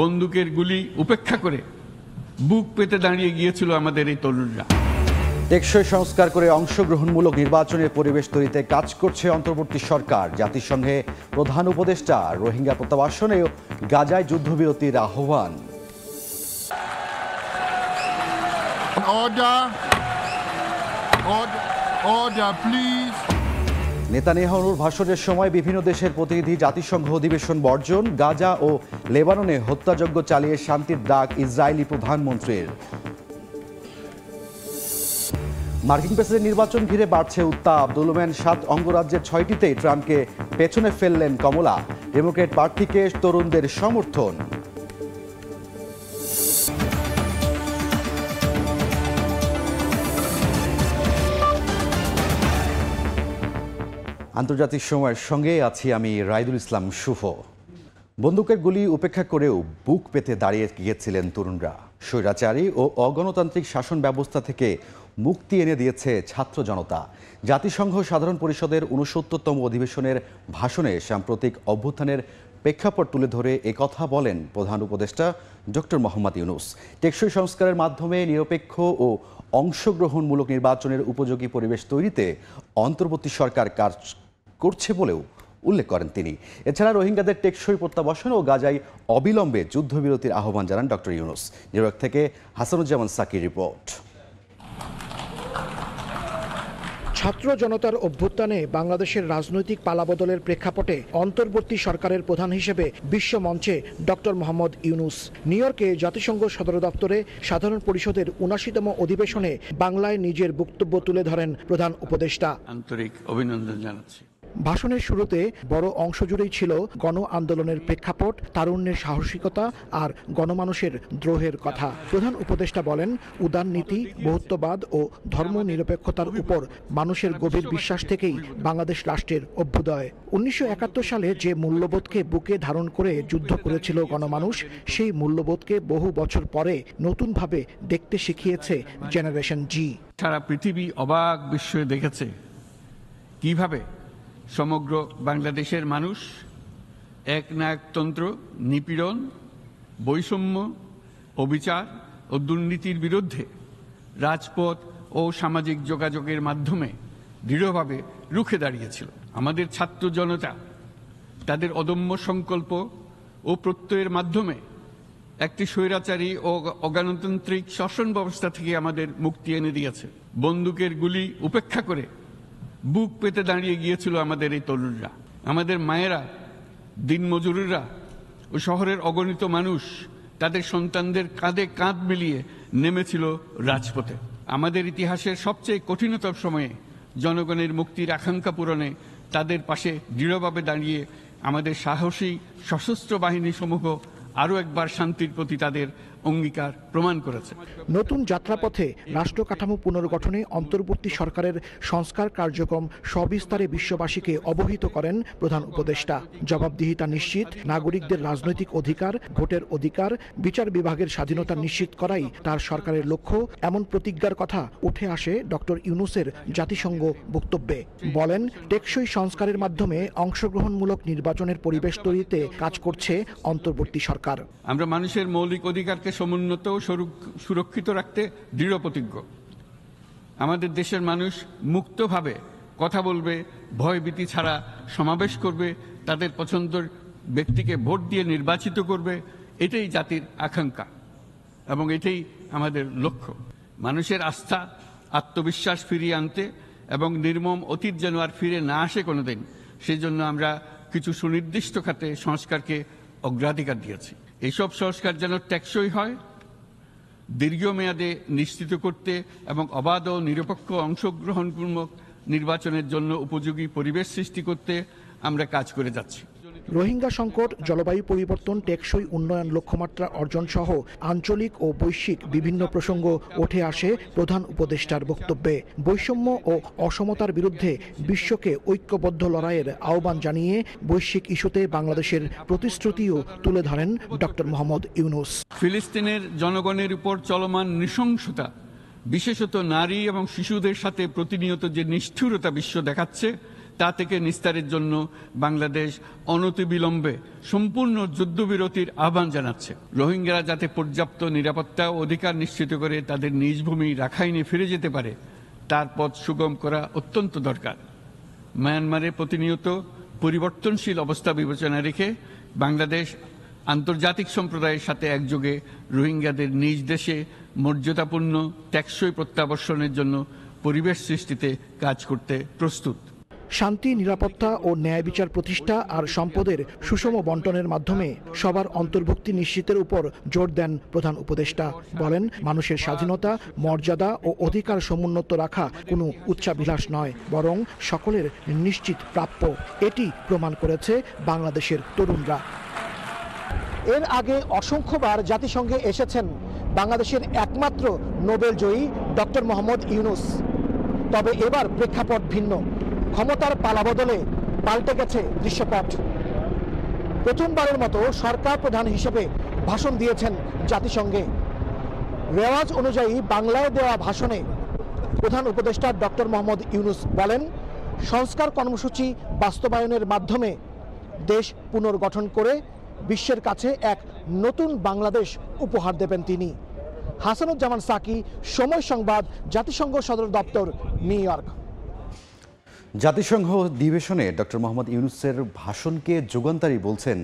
বন্দুকের গুলি উপেক্ষা করে বুক পেতে দাঁড়িয়ে গিয়েছিল আমাদের এই তরুণরা টেকসই সংস্কার করে অংশগ্রহণমূলক নির্বাচনের পরিবেশ তৈরিতে কাজ করছে অন্তর্বর্তী সরকার জাতিসংঘে প্রধান উপদেষ্টা রোহিঙ্গা প্রত্যাবাসনেও গাজায় যুদ্ধবিরতির আহ্বান Order. Order. নেতানিয়াহুর ভাষণের সময় বিভিন্ন দেশের প্রতিনিধি জাতিসংঘ অধিবেশন বর্জন গাজা ও লেবাননে হত্যাযজ্ঞ চালিয়ে শান্তির ডাক ইসরায়েলি প্রধানমন্ত্রীর মার্কিন প্রেসিডেন্ট নির্বাচন ঘিরে বাড়ছে উত্তাপ দুলুম্যান সাত অঙ্গরাজ্যের ছয়টিতেই ট্রাম্পকে পেছনে ফেললেন কমলা ডেমোক্রেট প্রার্থীকে তরুণদের সমর্থন আন্তর্জাতিক সময়ের সঙ্গে আছি আমি রাইদুল ইসলাম শুভ বন্দুকের গুলি উপেক্ষা করেও বুক পেতে দাঁড়িয়ে গিয়েছিলেন তরুণরা স্বৈরাচারী ও অগণতান্ত্রিক শাসন ব্যবস্থা থেকে মুক্তি এনে দিয়েছে ছাত্র জনতা জাতিসংঘ সাধারণ পরিষদের উনসত্তরতম অধিবেশনের ভাষণে সাম্প্রতিক অভ্যুত্থানের প্রেক্ষাপট তুলে ধরে কথা বলেন প্রধান উপদেষ্টা ডক্টর মোহাম্মদ ইউনুস টেকসই সংস্কারের মাধ্যমে নিরপেক্ষ ও অংশগ্রহণমূলক নির্বাচনের উপযোগী পরিবেশ তৈরিতে অন্তর্বর্তী সরকার কাজ করছে বলেও উল্লেখ করেন তিনি এছাড়া রোহিঙ্গাদের টেকসই প্রত্যাবাসন ও গাজায় অবিলম্বে যুদ্ধবিরতির আহ্বান জানান ডক্টর ইউনুস নিউ থেকে হাসানুজ্জামান সাকির রিপোর্ট ছাত্র জনতার অভ্যুত্থানে বাংলাদেশের রাজনৈতিক পালাবদলের প্রেক্ষাপটে অন্তর্বর্তী সরকারের প্রধান হিসেবে বিশ্ব মঞ্চে ডক্টর মোহাম্মদ ইউনুস নিউ ইয়র্কে জাতিসংঘ সদর দপ্তরে সাধারণ পরিষদের উনাশিতম অধিবেশনে বাংলায় নিজের বক্তব্য তুলে ধরেন প্রধান উপদেষ্টা আন্তরিক অভিনন্দন জানাচ্ছি ভাষণের শুরুতে বড় অংশ জুড়েই ছিল গণ আন্দোলনের প্রেক্ষাপট তারুণ্যের সাহসিকতা আর গণমানুষের দ্রোহের কথা প্রধান উপদেষ্টা বলেন উদার নীতি বহুত্ববাদ ও ধর্ম নিরপেক্ষতার উপর মানুষের গভীর বিশ্বাস থেকেই বাংলাদেশ রাষ্ট্রের অভ্যুদয় উনিশশো সালে যে মূল্যবোধকে বুকে ধারণ করে যুদ্ধ করেছিল গণমানুষ সেই মূল্যবোধকে বহু বছর পরে নতুনভাবে দেখতে শিখিয়েছে জেনারেশন জি সারা পৃথিবী অবাক বিশ্বে দেখেছে কিভাবে সমগ্র বাংলাদেশের মানুষ একনায়কতন্ত্র নিপীড়ন বৈষম্য অবিচার ও দুর্নীতির বিরুদ্ধে রাজপথ ও সামাজিক যোগাযোগের মাধ্যমে দৃঢ়ভাবে রুখে দাঁড়িয়েছিল আমাদের ছাত্র জনতা তাদের অদম্য সংকল্প ও প্রত্যয়ের মাধ্যমে একটি স্বৈরাচারী ও অগণতান্ত্রিক শাসন ব্যবস্থা থেকে আমাদের মুক্তি এনে দিয়েছে বন্দুকের গুলি উপেক্ষা করে বুক পেতে দাঁড়িয়ে গিয়েছিল আমাদের এই তরুণরা আমাদের মায়েরা দিনমজুরিরা ও শহরের অগণিত মানুষ তাদের সন্তানদের কাঁধে কাঁধ মিলিয়ে নেমেছিল রাজপথে আমাদের ইতিহাসের সবচেয়ে কঠিনতর সময়ে জনগণের মুক্তির আকাঙ্ক্ষা পূরণে তাদের পাশে দৃঢ়ভাবে দাঁড়িয়ে আমাদের সাহসী সশস্ত্র বাহিনী সমূহ আরও একবার শান্তির প্রতি তাদের অঙ্গীকার প্রমাণ করেছে নতুন যাত্রাপথে রাষ্ট্র কাঠামো পুনর্গঠনে অন্তর্বর্তী সরকারের সংস্কার কার্যক্রম সবিস্তারে বিশ্ববাসীকে অবহিত করেন প্রধান উপদেষ্টা জবাবদিহিতা নিশ্চিত নাগরিকদের রাজনৈতিক অধিকার ভোটের অধিকার বিচার বিভাগের স্বাধীনতা নিশ্চিত করাই তার সরকারের লক্ষ্য এমন প্রতিজ্ঞার কথা উঠে আসে ডক্টর ইউনুসের জাতিসংঘ বক্তব্যে বলেন টেকসই সংস্কারের মাধ্যমে অংশগ্রহণমূলক নির্বাচনের পরিবেশ তৈরিতে কাজ করছে অন্তর্বর্তী সরকার আমরা মানুষের মৌলিক অধিকারকে সমুন্নত ও সুরক্ষিত রাখতে দৃঢ় প্রতিজ্ঞ আমাদের দেশের মানুষ মুক্তভাবে কথা বলবে ভয়ভীতি ছাড়া সমাবেশ করবে তাদের পছন্দের ব্যক্তিকে ভোট দিয়ে নির্বাচিত করবে এটাই জাতির আকাঙ্ক্ষা এবং এটাই আমাদের লক্ষ্য মানুষের আস্থা আত্মবিশ্বাস ফিরিয়ে আনতে এবং নির্মম অতীত যেন আর ফিরে না আসে কোনোদিন সেজন্য আমরা কিছু সুনির্দিষ্ট খাতে সংস্কারকে অগ্রাধিকার দিয়েছি এসব সংস্কার যেন টেকসই হয় দীর্ঘমেয়াদে নিশ্চিত করতে এবং অবাধ ও নিরপেক্ষ অংশগ্রহণপূর্ণক নির্বাচনের জন্য উপযোগী পরিবেশ সৃষ্টি করতে আমরা কাজ করে যাচ্ছি রোহিঙ্গা সংকট জলবায়ু পরিবর্তন টেকসই উন্নয়ন লক্ষ্যমাত্রা অর্জন সহ আঞ্চলিক ও বৈশ্বিক বিভিন্ন প্রসঙ্গ ওঠে আসে প্রধান উপদেষ্টার বক্তব্যে বৈষম্য ও অসমতার বিরুদ্ধে বিশ্বকে ঐক্যবদ্ধ লড়াইয়ের আহ্বান জানিয়ে বৈশ্বিক ইস্যুতে বাংলাদেশের প্রতিশ্রুতিও তুলে ধরেন ডক্টর মোহাম্মদ ইউনুস ফিলিস্তিনের জনগণের উপর চলমান নৃশংসতা বিশেষত নারী এবং শিশুদের সাথে প্রতিনিয়ত যে নিষ্ঠুরতা বিশ্ব দেখাচ্ছে তা থেকে নিস্তারের জন্য বাংলাদেশ অনতিবিলম্বে সম্পূর্ণ যুদ্ধবিরতির আহ্বান জানাচ্ছে রোহিঙ্গারা যাতে পর্যাপ্ত নিরাপত্তা অধিকার নিশ্চিত করে তাদের নিজ ভূমি রাখাইনে ফিরে যেতে পারে তার পথ সুগম করা অত্যন্ত দরকার মায়ানমারে প্রতিনিয়ত পরিবর্তনশীল অবস্থা বিবেচনা রেখে বাংলাদেশ আন্তর্জাতিক সম্প্রদায়ের সাথে একযোগে রোহিঙ্গাদের নিজ দেশে মর্যাদাপূর্ণ টেকসই প্রত্যাবর্ষণের জন্য পরিবেশ সৃষ্টিতে কাজ করতে প্রস্তুত শান্তি নিরাপত্তা ও ন্যায় বিচার প্রতিষ্ঠা আর সম্পদের সুষম বন্টনের মাধ্যমে সবার অন্তর্ভুক্তি নিশ্চিতের উপর জোর দেন প্রধান উপদেষ্টা বলেন মানুষের স্বাধীনতা মর্যাদা ও অধিকার সমুন্নত রাখা কোনো উচ্চাভিলাষ নয় বরং সকলের নিশ্চিত প্রাপ্য এটি প্রমাণ করেছে বাংলাদেশের তরুণরা এর আগে অসংখ্যবার জাতিসংঘে এসেছেন বাংলাদেশের একমাত্র নোবেল জয়ী ডক্টর মোহাম্মদ ইউনুস তবে এবার প্রেক্ষাপট ভিন্ন ক্ষমতার পালা বদলে পাল্টে গেছে দৃশ্যপট প্রথমবারের মতো সরকার প্রধান হিসেবে ভাষণ দিয়েছেন জাতিসংঘে রেওয়াজ অনুযায়ী বাংলায় দেওয়া ভাষণে প্রধান উপদেষ্টা ডক্টর মোহাম্মদ ইউনুস বলেন সংস্কার কর্মসূচি বাস্তবায়নের মাধ্যমে দেশ পুনর্গঠন করে বিশ্বের কাছে এক নতুন বাংলাদেশ উপহার দেবেন তিনি হাসানুজ্জামান সাকি সময় সংবাদ জাতিসংঘ সদর দপ্তর নিউ ইয়র্ক জাতিসংঘ অধিবেশনে ডক্টর মোহাম্মদ ইউনুসের ভাষণকে যুগান্তারী বলছেন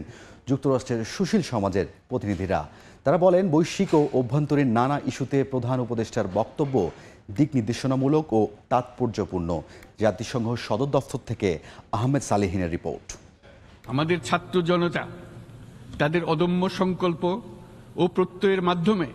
যুক্তরাষ্ট্রের সুশীল সমাজের প্রতিনিধিরা তারা বলেন বৈশ্বিক ও অভ্যন্তরীণ নানা ইস্যুতে প্রধান উপদেষ্টার বক্তব্য দিক নির্দেশনামূলক ও তাৎপর্যপূর্ণ জাতিসংঘ সদর দফতর থেকে আহমেদ সালেহিনের রিপোর্ট আমাদের ছাত্র জনতা তাদের অদম্য সংকল্প ও প্রত্যয়ের মাধ্যমে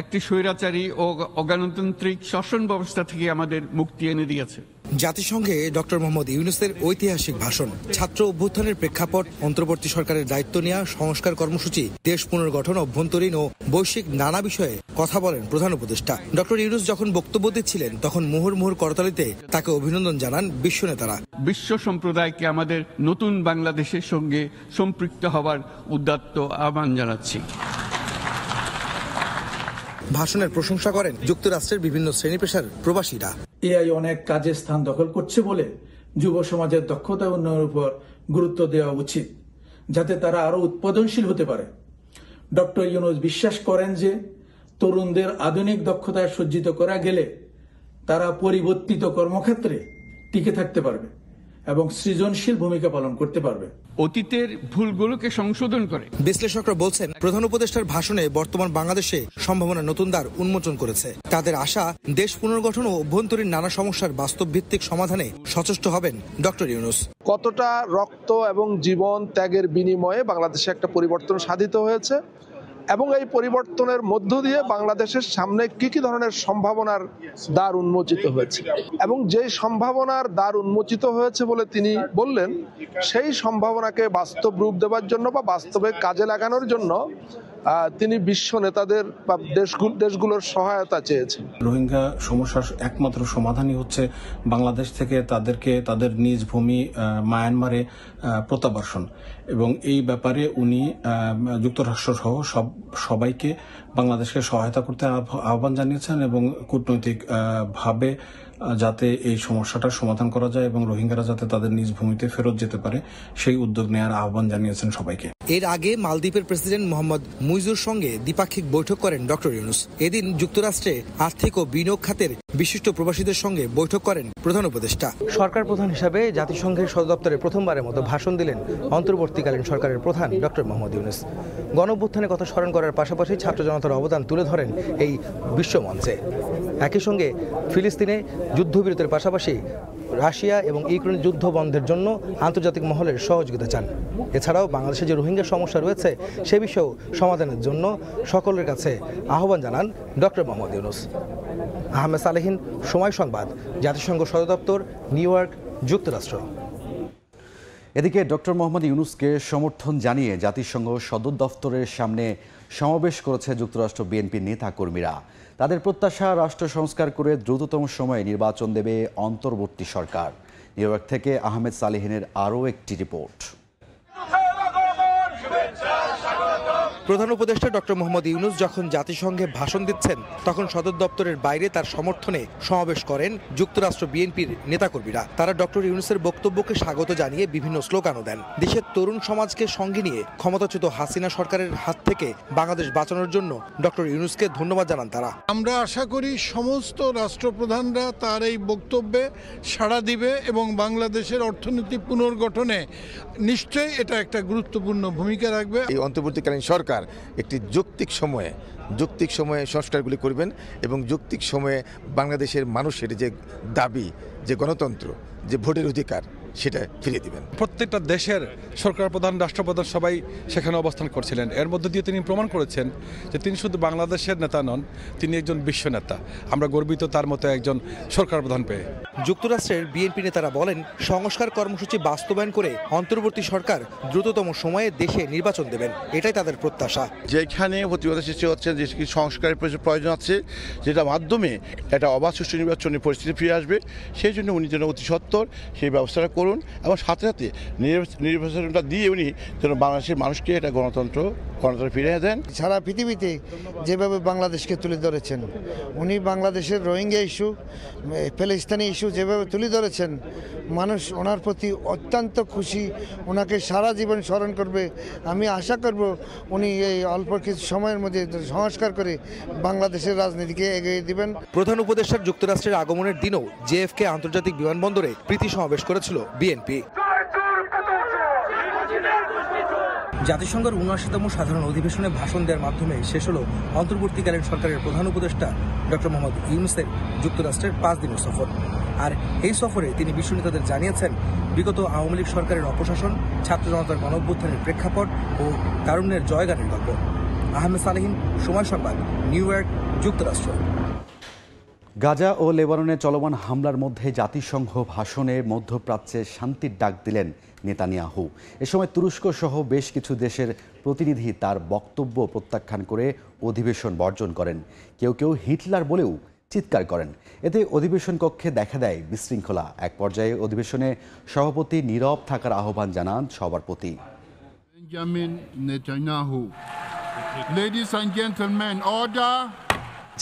একটি স্বৈরাচারী ও অগণতান্ত্রিক শাসন ব্যবস্থা থেকে আমাদের মুক্তি এনে দিয়েছে জাতিসংঘে ডক্টর মোহাম্মদ ইউনুসের ঐতিহাসিক ভাষণ ছাত্র অভ্যুত্থানের প্রেক্ষাপট অন্তর্বর্তী সরকারের দায়িত্ব নেওয়া সংস্কার কর্মসূচি দেশ পুনর্গঠন অভ্যন্তরীণ ও বৈশ্বিক নানা বিষয়ে কথা বলেন প্রধান উপদেষ্টা ডক্টর ইউনুস যখন বক্তব্য দিচ্ছিলেন তখন মুহুর মুহুর করতালিতে তাকে অভিনন্দন জানান বিশ্ব নেতারা বিশ্ব সম্প্রদায়কে আমাদের নতুন বাংলাদেশের সঙ্গে সম্পৃক্ত হওয়ার উদ্দাত্ত আহ্বান জানাচ্ছি ভাষণের প্রশংসা করেন যুক্তরাষ্ট্রের বিভিন্ন শ্রেণী পেশার প্রবাসীরা এআই অনেক কাজের স্থান দখল করছে বলে যুব সমাজের দক্ষতা উন্নয়নের উপর গুরুত্ব দেওয়া উচিত যাতে তারা আরও উৎপাদনশীল হতে পারে ডক্টর ইউনুস বিশ্বাস করেন যে তরুণদের আধুনিক দক্ষতায় সজ্জিত করা গেলে তারা পরিবর্তিত কর্মক্ষেত্রে টিকে থাকতে পারবে এবং সৃজনশীল ভূমিকা পালন করতে পারবে অতীতের ভুলগুলোকে সংশোধন করে বিশ্লেষকরা বলছেন প্রধান উপদেষ্টার ভাষণে বর্তমান বাংলাদেশে সম্ভাবনা নতুন দ্বার উন্মোচন করেছে তাদের আশা দেশ পুনর্গঠন ও অভ্যন্তরীণ নানা সমস্যার বাস্তব ভিত্তিক সমাধানে সচেষ্ট হবেন ডক্টর ইউনুস কতটা রক্ত এবং জীবন ত্যাগের বিনিময়ে বাংলাদেশে একটা পরিবর্তন সাধিত হয়েছে এবং এই পরিবর্তনের মধ্য দিয়ে বাংলাদেশের সামনে কি কি ধরনের সম্ভাবনার দ্বার উন্মোচিত হয়েছে এবং যে সম্ভাবনার দ্বার উন্মোচিত হয়েছে বলে তিনি বললেন সেই সম্ভাবনাকে বাস্তব রূপ দেওয়ার জন্য বা বাস্তবে কাজে লাগানোর জন্য তিনি বিশ্ব নেতাদের দেশগুলোর সহায়তা চেয়েছেন রোহিঙ্গা সমস্যার একমাত্র সমাধানই হচ্ছে বাংলাদেশ থেকে তাদেরকে তাদের নিজ ভূমি মায়ানমারে প্রত্যাবাসন এবং এই ব্যাপারে উনি যুক্তরাষ্ট্র সহ সব সবাইকে বাংলাদেশকে সহায়তা করতে আহ্বান জানিয়েছেন এবং কূটনৈতিকভাবে যাতে এই সমস্যাটার সমাধান করা যায় এবং রোহিঙ্গারা যাতে তাদের নিজ ভূমিতে ফেরত যেতে পারে সেই উদ্যোগ নেওয়ার আহ্বান জানিয়েছেন সবাইকে এর আগে মালদ্বীপের প্রেসিডেন্ট মোহাম্মদ মুইজুর সঙ্গে দ্বিপাক্ষিক বৈঠক করেন ডক্টর ইউনুস এদিন যুক্তরাষ্ট্রে আর্থিক ও বিনিয়োগ খাতের বিশিষ্ট প্রবাসীদের সঙ্গে বৈঠক করেন প্রধান উপদেষ্টা সরকার প্রধান হিসাবে জাতিসংঘের সদ দপ্তরে প্রথমবারের মতো ভাষণ দিলেন অন্তর্বর্তীকালীন সরকারের প্রধান ডক্টর মোহাম্মদ ইউনুস গণভ্যুত্থানের কথা স্মরণ করার পাশাপাশি ছাত্র জনতার অবদান তুলে ধরেন এই বিশ্বমঞ্চে একই সঙ্গে ফিলিস্তিনে যুদ্ধবিরতির পাশাপাশি রাশিয়া এবং ইউক্রেন যুদ্ধ বন্ধের জন্য আন্তর্জাতিক মহলের সহযোগিতা চান এছাড়াও বাংলাদেশে যে রোহিঙ্গা সমস্যা রয়েছে সে বিষয়েও সমাধানের জন্য সকলের কাছে আহ্বান জানান ডক্টর মোহাম্মদ ইউনুস আহমেদ সালেহীন সময় সংবাদ জাতিসংঘ সদর দপ্তর নিউ ইয়র্ক যুক্তরাষ্ট্র এদিকে ডক্টর মোহাম্মদ ইউনুসকে সমর্থন জানিয়ে জাতিসংঘ সদর দফতরের সামনে সমাবেশ করেছে যুক্তরাষ্ট্র বিএনপি নেতা কর্মীরা তাদের প্রত্যাশা রাষ্ট্র সংস্কার করে দ্রুততম সময়ে নির্বাচন দেবে অন্তর্বর্তী সরকার নিউ থেকে আহমেদ সালেহিনের আরও একটি রিপোর্ট প্রধান উপদেষ্টা ডক্টর মোহাম্মদ ইউনুস যখন জাতিসংঘে ভাষণ দিচ্ছেন তখন সদর দপ্তরের বাইরে তার সমর্থনে সমাবেশ করেন যুক্তরাষ্ট্র বিএনপির নেতাকর্মীরা তারা ডক্টর ইউনুসের বক্তব্যকে স্বাগত জানিয়ে বিভিন্ন স্লোগানও দেন দেশের তরুণ সমাজকে সঙ্গে নিয়ে ক্ষমতাচ্যুত হাসিনা সরকারের হাত থেকে বাংলাদেশ বাঁচানোর জন্য ডক্টর ইউনুসকে ধন্যবাদ জানান তারা আমরা আশা করি সমস্ত রাষ্ট্রপ্রধানরা তার এই বক্তব্যে সাড়া দিবে এবং বাংলাদেশের অর্থনীতি পুনর্গঠনে নিশ্চয়ই এটা একটা গুরুত্বপূর্ণ ভূমিকা রাখবে এই অন্তর্বর্তীকালীন সরকার সরকার একটি যৌক্তিক সময়ে যৌক্তিক সময়ে সংস্কারগুলি করবেন এবং যৌক্তিক সময়ে বাংলাদেশের মানুষের যে দাবি যে গণতন্ত্র যে ভোটের অধিকার সেটা ফিরিয়ে দিবেন প্রত্যেকটা দেশের সরকার প্রধান রাষ্ট্রপ্রধান সবাই সেখানে অবস্থান করছিলেন এর মধ্য দিয়ে তিনি প্রমাণ করেছেন যে তিনি শুধু বাংলাদেশের নেতা নন তিনি একজন বিশ্ব নেতা আমরা গর্বিত তার মতো একজন সরকার প্রধান পেয়ে যুক্তরাষ্ট্রের বিএনপি নেতারা বলেন সংস্কার কর্মসূচি বাস্তবায়ন করে অন্তর্বর্তী সরকার দ্রুততম সময়ে দেশে নির্বাচন দেবেন এটাই তাদের প্রত্যাশা যেখানে প্রতিবাদের সৃষ্টি হচ্ছে যে সংস্কারের প্রয়োজন আছে যেটা মাধ্যমে একটা অবাধ সুষ্ঠু নির্বাচনী পরিস্থিতি ফিরে আসবে সেই জন্য উনি যেন অতি সত্তর সেই ব্যবস্থাটা করুন এবং সাথে সাথে নির্বাচনটা দিয়ে উনি যেন বাংলাদেশের মানুষকে এটা গণতন্ত্র গণতন্ত্র ফিরে দেন সারা পৃথিবীতে যেভাবে বাংলাদেশকে তুলে ধরেছেন উনি বাংলাদেশের রোহিঙ্গা ইস্যু ফেলিস্তানি ইস্যু যেভাবে তুলে ধরেছেন মানুষ ওনার প্রতি অত্যন্ত খুশি ওনাকে সারা জীবন স্মরণ করবে আমি আশা করব উনি এই অল্প কিছু সময়ের মধ্যে সংস্কার করে বাংলাদেশের রাজনীতিকে এগিয়ে দিবেন প্রধান উপদেষ্টা যুক্তরাষ্ট্রের আগমনের দিনও জেএফকে আন্তর্জাতিক বিমানবন্দরে প্রীতি সমাবেশ করেছিল বিএনপি জাতিসংঘের উনআশিতম সাধারণ অধিবেশনে ভাষণ দেওয়ার মাধ্যমে শেষ হল অন্তর্বর্তীকালীন সরকারের প্রধান উপদেষ্টা ডক্টর মোহাম্মদ ইউনুসের যুক্তরাষ্ট্রের পাঁচ দিনের সফর আর এই সফরে তিনি বিশ্ব নেতাদের জানিয়েছেন বিগত আওয়ামী লীগ সরকারের অপশাসন ছাত্র জনতার গণঅভ্যুত্থানের প্রেক্ষাপট ও তারুণ্যের জয়গানের গল্প আহমেদ সালেহীন সময় সংবাদ নিউ ইয়র্ক যুক্তরাষ্ট্র গাজা ও লেবাননে চলমান হামলার মধ্যে জাতিসংঘ ভাষণে মধ্যপ্রাচ্যে শান্তির ডাক দিলেন নেতানিয়াহু এ সময় তুরস্ক সহ বেশ কিছু দেশের প্রতিনিধি তার বক্তব্য প্রত্যাখ্যান করে অধিবেশন বর্জন করেন কেউ কেউ হিটলার বলেও চিৎকার করেন এতে অধিবেশন কক্ষে দেখা দেয় বিশৃঙ্খলা এক পর্যায়ে অধিবেশনে সভাপতি নীরব থাকার আহ্বান জানান সবার প্রতি Ladies and gentlemen, order.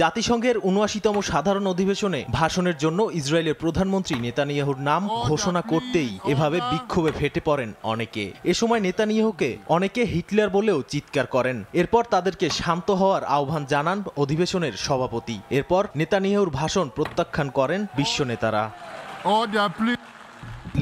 জাতিসংঘের উনআশিতম সাধারণ অধিবেশনে ভাষণের জন্য ইসরায়েলের প্রধানমন্ত্রী নেতানিয়াহুর নাম ঘোষণা করতেই এভাবে বিক্ষোভে ফেটে পড়েন অনেকে এ সময় নেতানিয়াহুকে অনেকে হিটলার বলেও চিৎকার করেন এরপর তাদেরকে শান্ত হওয়ার আহ্বান জানান অধিবেশনের সভাপতি এরপর নেতানিয়াহুর ভাষণ প্রত্যাখ্যান করেন বিশ্ব নেতারা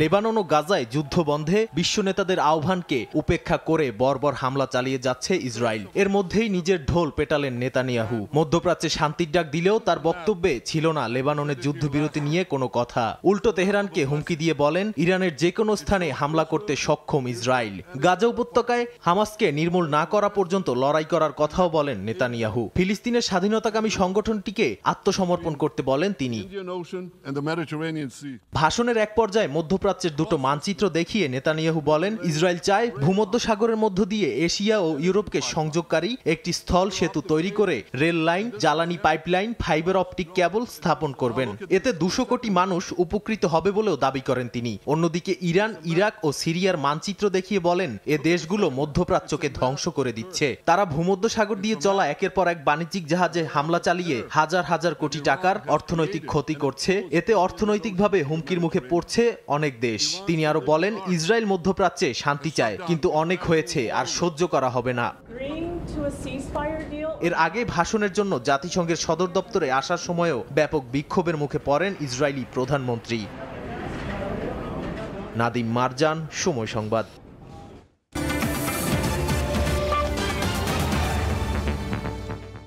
লেবানন ও গাজায় যুদ্ধ বন্ধে বিশ্ব নেতাদের আহ্বানকে উপেক্ষা করে বর্বর হামলা চালিয়ে যাচ্ছে ইসরায়েল এর মধ্যেই নিজের ঢোল পেটালেন নেতানিয়াহু মধ্যপ্রাচ্যে শান্তির ডাক দিলেও তার বক্তব্যে ছিল না লেবাননের যুদ্ধবিরতি নিয়ে কোনো কথা উল্টো তেহরানকে হুমকি দিয়ে বলেন ইরানের যে কোনো স্থানে হামলা করতে সক্ষম ইসরায়েল গাজা উপত্যকায় হামাসকে নির্মূল না করা পর্যন্ত লড়াই করার কথাও বলেন নেতানিয়াহু ফিলিস্তিনের স্বাধীনতাকামী সংগঠনটিকে আত্মসমর্পণ করতে বলেন তিনি ভাষণের এক পর্যায়ে মধ্যপ্রাচ্য মধ্যপ্রাচ্যের দুটো মানচিত্র দেখিয়ে নেতানিয়াহু বলেন ইসরায়েল চায় ভূমধ্য সাগরের মধ্য দিয়ে এশিয়া ও ইউরোপকে সংযোগকারী একটি স্থল সেতু তৈরি করে রেল লাইন জ্বালানি পাইপলাইন ফাইবার অপটিক কেবল স্থাপন করবেন এতে দুশো কোটি মানুষ উপকৃত হবে বলেও দাবি করেন তিনি অন্যদিকে ইরান ইরাক ও সিরিয়ার মানচিত্র দেখিয়ে বলেন এ দেশগুলো মধ্যপ্রাচ্যকে ধ্বংস করে দিচ্ছে তারা ভূমধ্য সাগর দিয়ে চলা একের পর এক বাণিজ্যিক জাহাজে হামলা চালিয়ে হাজার হাজার কোটি টাকার অর্থনৈতিক ক্ষতি করছে এতে অর্থনৈতিকভাবে হুমকির মুখে পড়ছে অনেক দেশ তিনি আরো বলেন ইসরায়েল মধ্যপ্রাচ্যে শান্তি চায় কিন্তু অনেক হয়েছে আর সহ্য করা হবে না এর আগে ভাষণের জন্য জাতিসংঘের সদর দপ্তরে আসার সময়ও ব্যাপক বিক্ষোভের মুখে পড়েন ইসরায়েলি প্রধানমন্ত্রী নাদিম মারজান সময় সংবাদ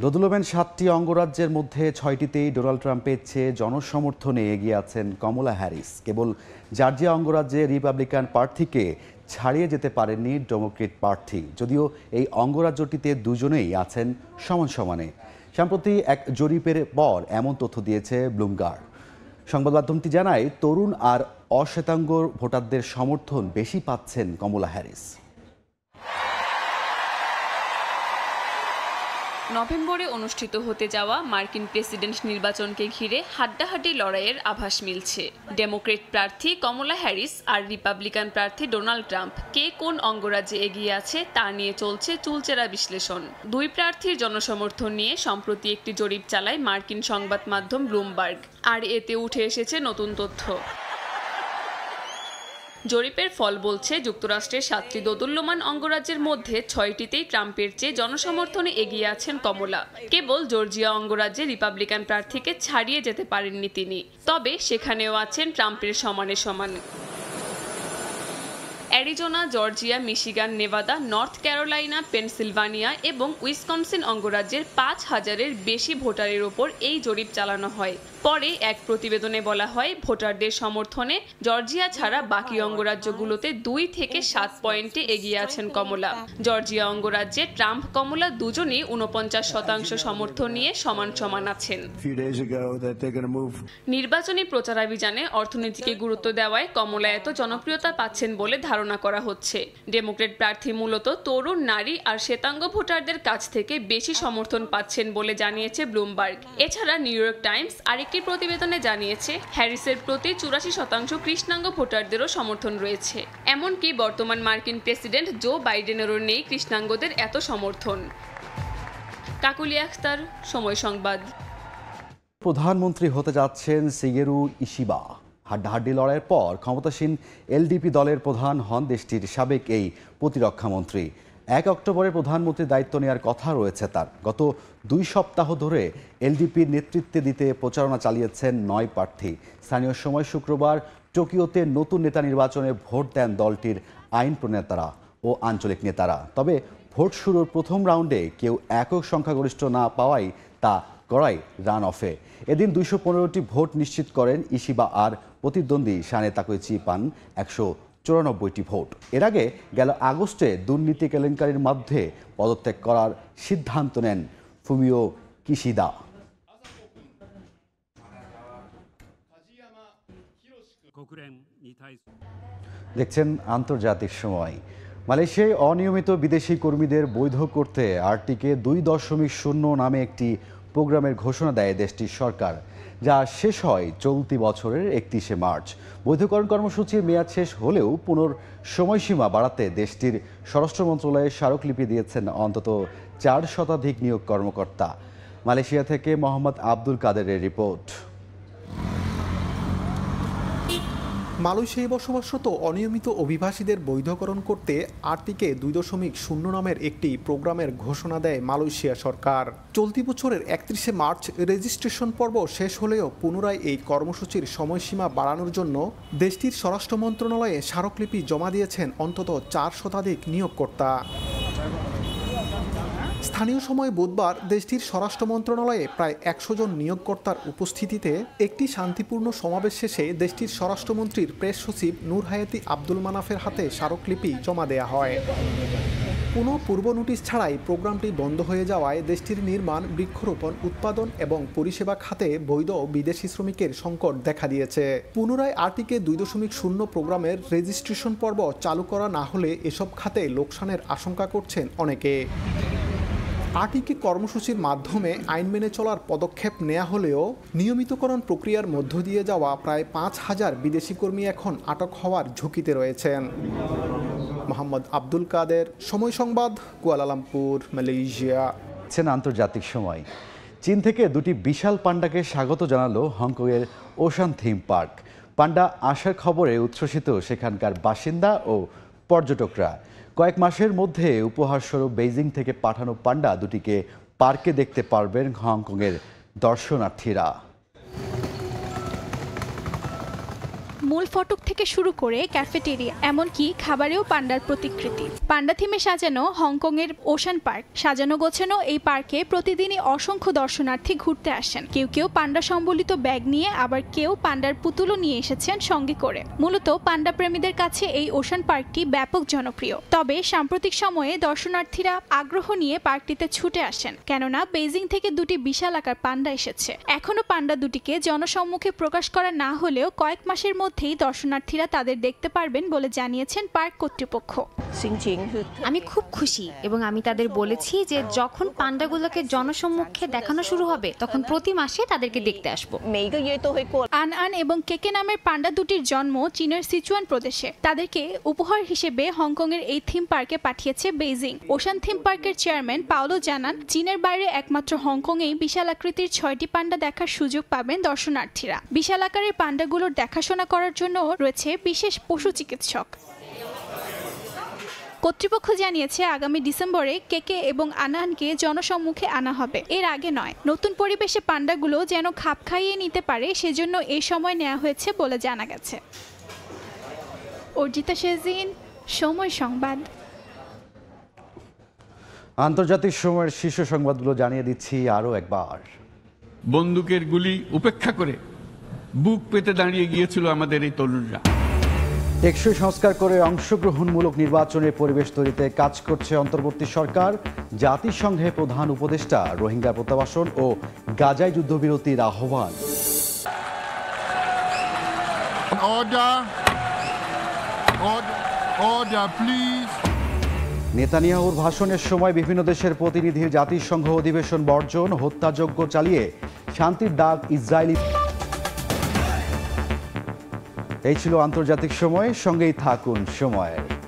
দোদুলবেন সাতটি অঙ্গরাজ্যের মধ্যে ছয়টিতেই ডোনাল্ড ট্রাম্পের চেয়ে জনসমর্থনে এগিয়ে আছেন কমলা হ্যারিস কেবল জর্জিয়া অঙ্গরাজ্যে রিপাবলিকান প্রার্থীকে ছাড়িয়ে যেতে পারেননি ডেমোক্রেট প্রার্থী যদিও এই অঙ্গরাজ্যটিতে দুজনেই আছেন সমান সমানে সম্প্রতি এক জরিপের পর এমন তথ্য দিয়েছে ব্লুমগার্ড সংবাদ মাধ্যমটি জানায় তরুণ আর অশ্বেতাঙ্গ ভোটারদের সমর্থন বেশি পাচ্ছেন কমলা হ্যারিস নভেম্বরে অনুষ্ঠিত হতে যাওয়া মার্কিন প্রেসিডেন্ট নির্বাচনকে ঘিরে হাড্ডাহাড্ডি লড়াইয়ের আভাস মিলছে ডেমোক্রেট প্রার্থী কমলা হ্যারিস আর রিপাবলিকান প্রার্থী ডোনাল্ড ট্রাম্প কে কোন অঙ্গরাজ্যে এগিয়ে আছে তা নিয়ে চলছে চুলচেরা বিশ্লেষণ দুই প্রার্থীর জনসমর্থন নিয়ে সম্প্রতি একটি জরিপ চালায় মার্কিন সংবাদ মাধ্যম ব্লুমবার্গ আর এতে উঠে এসেছে নতুন তথ্য জরিপের ফল বলছে যুক্তরাষ্ট্রের সাতটি দোদুল্যমান অঙ্গরাজ্যের মধ্যে ছয়টিতেই ট্রাম্পের চেয়ে জনসমর্থনে এগিয়ে আছেন কমলা কেবল জর্জিয়া অঙ্গরাজ্যে রিপাবলিকান প্রার্থীকে ছাড়িয়ে যেতে পারেননি তিনি তবে সেখানেও আছেন ট্রাম্পের সমানে সমান Arizona Georgia Michigan Nevada North Carolina Pennsylvania এবং উইসকনসিন অঙ্গরাজ্যের পাঁচ হাজারের বেশি ভোটারের ওপর এই জরিপ চালানো হয় পরে এক প্রতিবেদনে বলা হয় ভোটারদের সমর্থনে জর্জিয়া ছাড়া বাকি অঙ্গরাজ্যগুলোতে দুই থেকে সাত পয়েন্টে এগিয়ে আছেন কমলা জর্জিয়া অঙ্গরাজ্যে ট্রাম্প কমলা দুজনই উনপঞ্চাশ শতাংশ সমর্থন নিয়ে সমান সমান আছেন নির্বাচনী প্রচারাভিযানে অর্থনীতিকে গুরুত্ব দেওয়ায় কমলা এত জনপ্রিয়তা পাচ্ছেন বলে ধারণা ধারণা করা হচ্ছে ডেমোক্রেট প্রার্থী মূলত তরুণ নারী আর শ্বেতাঙ্গ ভোটারদের কাছ থেকে বেশি সমর্থন পাচ্ছেন বলে জানিয়েছে ব্লুমবার্গ এছাড়া নিউ ইয়র্ক টাইমস আরেকটি প্রতিবেদনে জানিয়েছে হ্যারিসের প্রতি চুরাশি শতাংশ কৃষ্ণাঙ্গ ভোটারদেরও সমর্থন রয়েছে এমনকি বর্তমান মার্কিন প্রেসিডেন্ট জো বাইডেনেরও নেই কৃষ্ণাঙ্গদের এত সমর্থন কাকুলি আখতার সময় সংবাদ প্রধানমন্ত্রী হতে যাচ্ছেন সিগেরু ইশিবা হাড্ডাহাড্ডি লড়াইয়ের পর ক্ষমতাসীন এলডিপি দলের প্রধান হন দেশটির সাবেক এই প্রতিরক্ষামন্ত্রী এক অক্টোবরে প্রধানমন্ত্রীর দায়িত্ব নেওয়ার কথা রয়েছে তার গত দুই সপ্তাহ ধরে এলডিপির নেতৃত্বে দিতে প্রচারণা চালিয়েছেন নয় প্রার্থী স্থানীয় সময় শুক্রবার টোকিওতে নতুন নেতা নির্বাচনে ভোট দেন দলটির আইন প্রণেতারা ও আঞ্চলিক নেতারা তবে ভোট শুরুর প্রথম রাউন্ডে কেউ একক সংখ্যাগরিষ্ঠ না পাওয়াই তা করাই রান অফে এদিন দুইশো পনেরোটি ভোট নিশ্চিত করেন ইশিবা আর প্রতিদ্বন্দ্বী সানে চি পান একশো চুরানব্বইটি ভোট এর আগে গেল আগস্টে দুর্নীতি কেলেঙ্কারির মধ্যে পদত্যাগ করার সিদ্ধান্ত নেন ফুমিও কিশিদা দেখছেন আন্তর্জাতিক সময় মালয়েশিয়ায় অনিয়মিত বিদেশি কর্মীদের বৈধ করতে আরটিকে দুই দশমিক শূন্য নামে একটি প্রোগ্রামের ঘোষণা দেয় দেশটির সরকার যা শেষ হয় চলতি বছরের একত্রিশে মার্চ বৈধকরণ কর্মসূচির মেয়াদ শেষ হলেও পুনর সময়সীমা বাড়াতে দেশটির স্বরাষ্ট্র মন্ত্রণালয়ে স্মারকলিপি দিয়েছেন অন্তত চার শতাধিক নিয়োগ কর্মকর্তা মালয়েশিয়া থেকে মোহাম্মদ আব্দুল কাদেরের রিপোর্ট মালয়েশিয়ায় বসবাসরত অনিয়মিত অভিবাসীদের বৈধকরণ করতে আর্টিকে দুই দশমিক শূন্য নামের একটি প্রোগ্রামের ঘোষণা দেয় মালয়েশিয়া সরকার চলতি বছরের একত্রিশে মার্চ রেজিস্ট্রেশন পর্ব শেষ হলেও পুনরায় এই কর্মসূচির সময়সীমা বাড়ানোর জন্য দেশটির স্বরাষ্ট্র মন্ত্রণালয়ে স্মারকলিপি জমা দিয়েছেন অন্তত চার শতাধিক নিয়োগকর্তা স্থানীয় সময় বুধবার দেশটির স্বরাষ্ট্র মন্ত্রণালয়ে প্রায় একশো জন নিয়োগকর্তার উপস্থিতিতে একটি শান্তিপূর্ণ সমাবেশ শেষে দেশটির স্বরাষ্ট্রমন্ত্রীর প্রেস সচিব নূর হায়াতি আব্দুল মানাফের হাতে স্মারকলিপি জমা দেয়া হয় কোনো পূর্ব নোটিশ ছাড়াই প্রোগ্রামটি বন্ধ হয়ে যাওয়ায় দেশটির নির্মাণ বৃক্ষরোপণ উৎপাদন এবং পরিষেবা খাতে বৈধ বিদেশি শ্রমিকের সংকট দেখা দিয়েছে পুনরায় আর্টিকে দুই দশমিক শূন্য প্রোগ্রামের রেজিস্ট্রেশন পর্ব চালু করা না হলে এসব খাতে লোকসানের আশঙ্কা করছেন অনেকে আটিকে কর্মসূচির মাধ্যমে আইন মেনে চলার পদক্ষেপ নেওয়া হলেও নিয়মিতকরণ প্রক্রিয়ার মধ্য দিয়ে যাওয়া প্রায় পাঁচ হাজার বিদেশি কর্মী এখন আটক হওয়ার ঝুঁকিতে রয়েছেন মোহাম্মদ আব্দুল কাদের সময় সংবাদ কুয়ালালামপুর মালয়েশিয়া আন্তর্জাতিক সময় চীন থেকে দুটি বিশাল পান্ডাকে স্বাগত জানালো হংকংয়ের ওশান থিম পার্ক পান্ডা আসার খবরে উচ্ছ্বসিত সেখানকার বাসিন্দা ও পর্যটকরা কয়েক মাসের মধ্যে উপহারস্বরূপ বেইজিং থেকে পাঠানো পান্ডা দুটিকে পার্কে দেখতে পারবেন হংকংয়ের দর্শনার্থীরা মূল ফটক থেকে শুরু করে ক্যাফেটেরিয়া এমনকি খাবারেও পান্ডার প্রতিকৃতি পান্ডা থিমে সাজানো হংকংয়ের ওশান পার্ক সাজানো গোছানো এই পার্কে প্রতিদিনই অসংখ্য দর্শনার্থী ঘুরতে আসেন কেউ কেউ পান্ডা সম্বলিত ব্যাগ নিয়ে আবার কেউ পান্ডার পুতুলও নিয়ে এসেছেন সঙ্গে করে মূলত পান্ডা প্রেমীদের কাছে এই ওশান পার্কটি ব্যাপক জনপ্রিয় তবে সাম্প্রতিক সময়ে দর্শনার্থীরা আগ্রহ নিয়ে পার্কটিতে ছুটে আসেন কেননা বেজিং থেকে দুটি বিশাল আকার পান্ডা এসেছে এখনও পান্ডা দুটিকে জনসম্মুখে প্রকাশ করা না হলেও কয়েক মাসের মধ্যে মধ্যেই দর্শনার্থীরা তাদের দেখতে পারবেন বলে জানিয়েছেন পার্ক কর্তৃপক্ষ আমি খুব খুশি এবং আমি তাদের বলেছি যে যখন পান্ডাগুলোকে জনসম্মুখে দেখানো শুরু হবে তখন প্রতি মাসে তাদেরকে দেখতে আসবো আন আন এবং কেকে নামের পান্ডা দুটির জন্ম চীনের সিচুয়ান প্রদেশে তাদেরকে উপহার হিসেবে হংকংয়ের এই থিম পার্কে পাঠিয়েছে বেইজিং ওশান থিম পার্কের চেয়ারম্যান পাওলো জানান চীনের বাইরে একমাত্র এই বিশাল আকৃতির ছয়টি পান্ডা দেখার সুযোগ পাবেন দর্শনার্থীরা বিশাল আকারের পান্ডাগুলোর দেখাশোনা করার করার জন্য রয়েছে বিশেষ পশু চিকিৎসক কর্তৃপক্ষ জানিয়েছে আগামী ডিসেম্বরে কেকে এবং আনাহানকে জনসম্মুখে আনা হবে এর আগে নয় নতুন পরিবেশে পান্ডাগুলো যেন খাপ খাইয়ে নিতে পারে সেজন্য এই সময় নেওয়া হয়েছে বলে জানা গেছে অর্জিতা শেজিন সময় সংবাদ আন্তর্জাতিক সময়ের শীর্ষ সংবাদগুলো জানিয়ে দিচ্ছি আরও একবার বন্দুকের গুলি উপেক্ষা করে বুক পেতে দাঁড়িয়ে গিয়েছিল আমাদের এই তরুণরা টেকসই সংস্কার করে অংশগ্রহণমূলক নির্বাচনের পরিবেশ তৈরিতে কাজ করছে অন্তর্বর্তী সরকার জাতিসংঘে প্রধান উপদেষ্টা রোহিঙ্গা প্রত্যাবাসন ও গাজায় যুদ্ধবিরতির আহ্বান নেতানিয়াহুর ভাষণের সময় বিভিন্ন দেশের প্রতিনিধির জাতিসংঘ অধিবেশন বর্জন হত্যাযজ্ঞ চালিয়ে শান্তির ডাক ইসরায়েলি এই ছিল আন্তর্জাতিক সময় সঙ্গেই থাকুন সময়ের